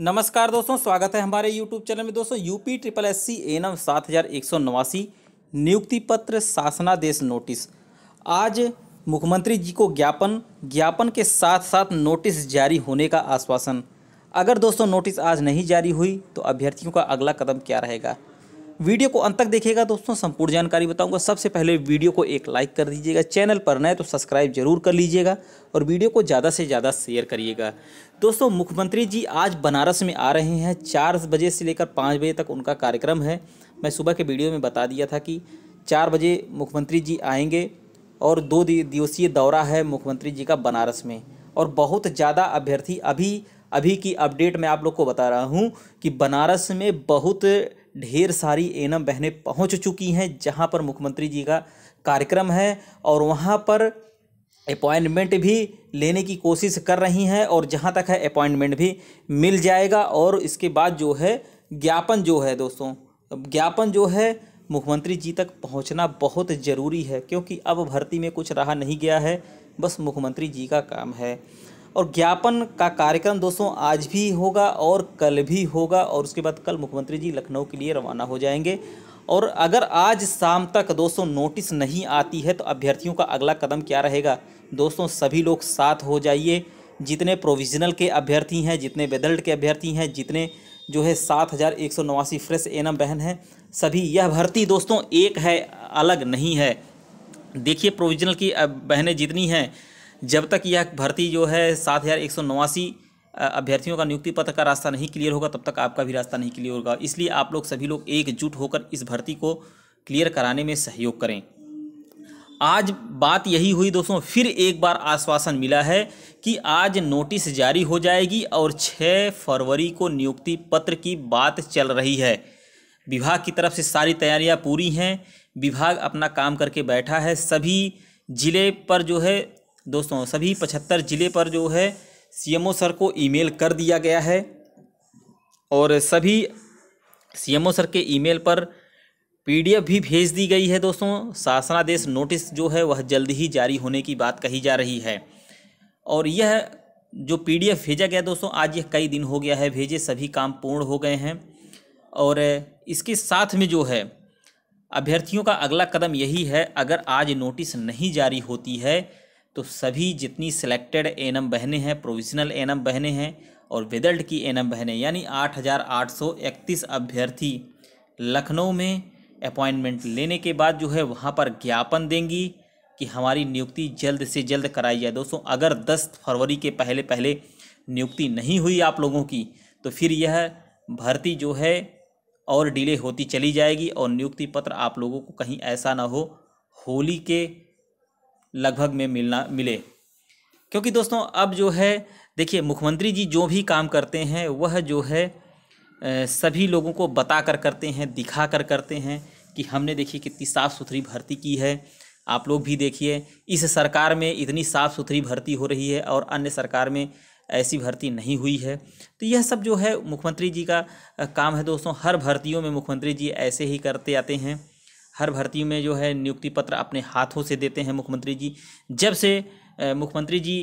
नमस्कार दोस्तों स्वागत है हमारे यूट्यूब चैनल में दोस्तों UP triple S C A M सात हज़ार एक सौ नवासी नियुक्ति पत्र शासनादेश नोटिस आज मुख्यमंत्री जी को ज्ञापन ज्ञापन के साथ साथ नोटिस जारी होने का आश्वासन अगर दोस्तों नोटिस आज नहीं जारी हुई तो अभ्यर्थियों का अगला कदम क्या रहेगा वीडियो को अंत तक देखिएगा दोस्तों संपूर्ण जानकारी बताऊंगा सबसे पहले वीडियो को एक लाइक कर दीजिएगा चैनल पर नए तो सब्सक्राइब जरूर कर लीजिएगा और वीडियो को ज़्यादा से ज़्यादा शेयर करिएगा दोस्तों मुख्यमंत्री जी आज बनारस में आ रहे हैं चार बजे से लेकर पाँच बजे तक उनका कार्यक्रम है मैं सुबह के वीडियो में बता दिया था कि चार बजे मुख्यमंत्री जी आएंगे और दो दिवसीय दौरा है मुख्यमंत्री जी का बनारस में और बहुत ज़्यादा अभ्यर्थी अभी अभी की अपडेट मैं आप लोग को बता रहा हूँ कि बनारस में बहुत ढेर सारी एनम बहनें पहुंच चुकी हैं जहां पर मुख्यमंत्री जी का कार्यक्रम है और वहां पर अपॉइंटमेंट भी लेने की कोशिश कर रही हैं और जहां तक है अपॉइंटमेंट भी मिल जाएगा और इसके बाद जो है ज्ञापन जो है दोस्तों ज्ञापन जो है मुख्यमंत्री जी तक पहुँचना बहुत ज़रूरी है क्योंकि अब भर्ती में कुछ रहा नहीं गया है बस मुख्यमंत्री जी का काम है और ज्ञापन का कार्यक्रम दोस्तों आज भी होगा और कल भी होगा और उसके बाद कल मुख्यमंत्री जी लखनऊ के लिए रवाना हो जाएंगे और अगर आज शाम तक दोस्तों नोटिस नहीं आती है तो अभ्यर्थियों का अगला कदम क्या रहेगा दोस्तों सभी लोग साथ हो जाइए जितने प्रोविजनल के अभ्यर्थी हैं जितने बेदल्ट के अभ्यर्थी हैं जितने जो है सात हज़ार एक सौ नवासी फ्रेश एम बहन हैं सभी यह भर्ती दोस्तों एक है अलग नहीं है देखिए प्रोविजनल की बहनें जितनी हैं जब तक यह भर्ती जो है सात हज़ार एक सौ नवासी अभ्यर्थियों का नियुक्ति पत्र का रास्ता नहीं क्लियर होगा तब तक आपका भी रास्ता नहीं क्लियर होगा इसलिए आप लोग सभी लोग एकजुट होकर इस भर्ती को क्लियर कराने में सहयोग करें आज बात यही हुई दोस्तों फिर एक बार आश्वासन मिला है कि आज नोटिस जारी हो जाएगी और 6 फरवरी को नियुक्ति पत्र की बात चल रही है विभाग की तरफ से सारी तैयारियां पूरी हैं विभाग अपना काम करके बैठा है सभी ज़िले पर जो है दोस्तों सभी पचहत्तर ज़िले पर जो है सीएमओ सर को ईमेल कर दिया गया है और सभी सीएमओ सर के ईमेल पर पीडीएफ भी भेज दी गई है दोस्तों शासनादेश नोटिस जो है वह जल्द ही जारी होने की बात कही जा रही है और यह जो पीडीएफ भेजा गया दोस्तों आज यह कई दिन हो गया है भेजे सभी काम पूर्ण हो गए हैं और इसके साथ में जो है अभ्यर्थियों का अगला कदम यही है अगर आज नोटिस नहीं जारी होती है तो सभी जितनी सिलेक्टेड एनम बहने हैं प्रोविजनल एनम बहने हैं और विदल्ट की एनम बहने यानी आठ हज़ार आठ सौ इकतीस अभ्यर्थी लखनऊ में अपॉइंटमेंट लेने के बाद जो है वहाँ पर ज्ञापन देंगी कि हमारी नियुक्ति जल्द से जल्द कराई जाए दोस्तों अगर दस फरवरी के पहले पहले नियुक्ति नहीं हुई आप लोगों की तो फिर यह भर्ती जो है और डिले होती चली जाएगी और नियुक्ति पत्र आप लोगों को कहीं ऐसा ना हो होली के लगभग में मिलना मिले क्योंकि दोस्तों अब जो है देखिए मुख्यमंत्री जी जो भी काम करते हैं वह जो है सभी लोगों को बता कर करते हैं दिखा कर करते हैं कि हमने देखिए कितनी साफ़ सुथरी भर्ती की है आप लोग भी देखिए इस सरकार में इतनी साफ़ सुथरी भर्ती हो रही है और अन्य सरकार में ऐसी भर्ती नहीं हुई है तो यह सब जो है मुख्यमंत्री जी का काम है दोस्तों हर भर्तियों में मुख्यमंत्री जी ऐसे ही करते आते हैं हर भर्ती में जो है नियुक्ति पत्र अपने हाथों से देते हैं मुख्यमंत्री जी जब से मुख्यमंत्री जी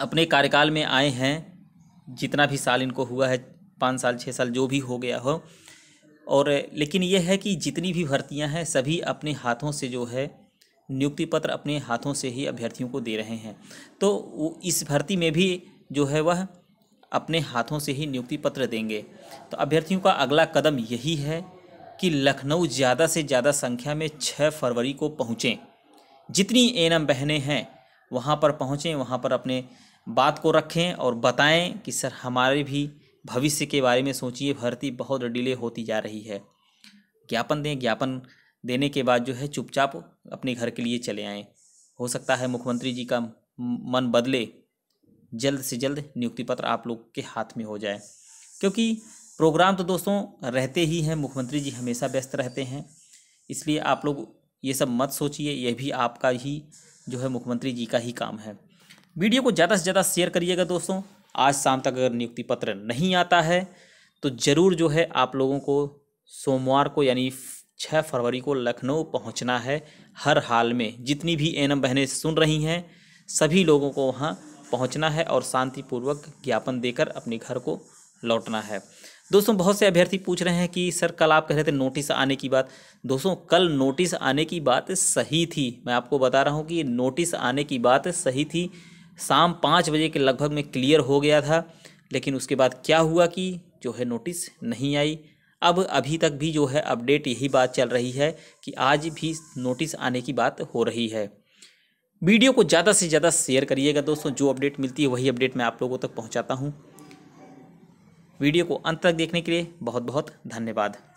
अपने कार्यकाल में आए हैं जितना भी साल इनको हुआ है पाँच साल छः साल जो भी हो गया हो और लेकिन यह है कि जितनी भी भर्तियां हैं सभी अपने हाथों से जो है नियुक्ति पत्र अपने हाथों से ही अभ्यर्थियों को दे रहे हैं तो इस भर्ती में भी जो है वह अपने हाथों से ही नियुक्ति पत्र देंगे तो अभ्यर्थियों का अगला कदम यही है कि लखनऊ ज़्यादा से ज़्यादा संख्या में छः फरवरी को पहुँचें जितनी एनम बहनें हैं वहाँ पर पहुँचें वहाँ पर अपने बात को रखें और बताएं कि सर हमारे भी भविष्य के बारे में सोचिए भर्ती बहुत डिले होती जा रही है ज्ञापन दें ज्ञापन देने के बाद जो है चुपचाप अपने घर के लिए चले आएँ हो सकता है मुख्यमंत्री जी का मन बदले जल्द से जल्द नियुक्ति पत्र आप लोग के हाथ में हो जाए क्योंकि प्रोग्राम तो दोस्तों रहते ही हैं मुख्यमंत्री जी हमेशा व्यस्त रहते हैं इसलिए आप लोग ये सब मत सोचिए यह भी आपका ही जो है मुख्यमंत्री जी का ही काम है वीडियो को ज़्यादा से ज़्यादा शेयर करिएगा दोस्तों आज शाम तक अगर नियुक्ति पत्र नहीं आता है तो ज़रूर जो है आप लोगों को सोमवार को यानी छः फरवरी को लखनऊ पहुंचना है हर हाल में जितनी भी एम बहनें सुन रही हैं सभी लोगों को वहाँ पहुंचना है और शांतिपूर्वक ज्ञापन देकर अपने घर को लौटना है दोस्तों बहुत से अभ्यर्थी पूछ रहे हैं कि सर कल आप कह रहे थे नोटिस आने की बात दोस्तों कल नोटिस आने की बात सही थी मैं आपको बता रहा हूँ कि नोटिस आने की बात सही थी शाम पाँच बजे के लगभग में क्लियर हो गया था लेकिन उसके बाद क्या हुआ कि जो है नोटिस नहीं आई अब अभी तक भी जो है अपडेट यही बात चल रही है कि आज भी नोटिस आने की बात हो रही है वीडियो को ज़्यादा से ज़्यादा शेयर करिएगा दोस्तों जो अपडेट मिलती है वही अपडेट मैं आप लोगों तक पहुंचाता हूं वीडियो को अंत तक देखने के लिए बहुत बहुत धन्यवाद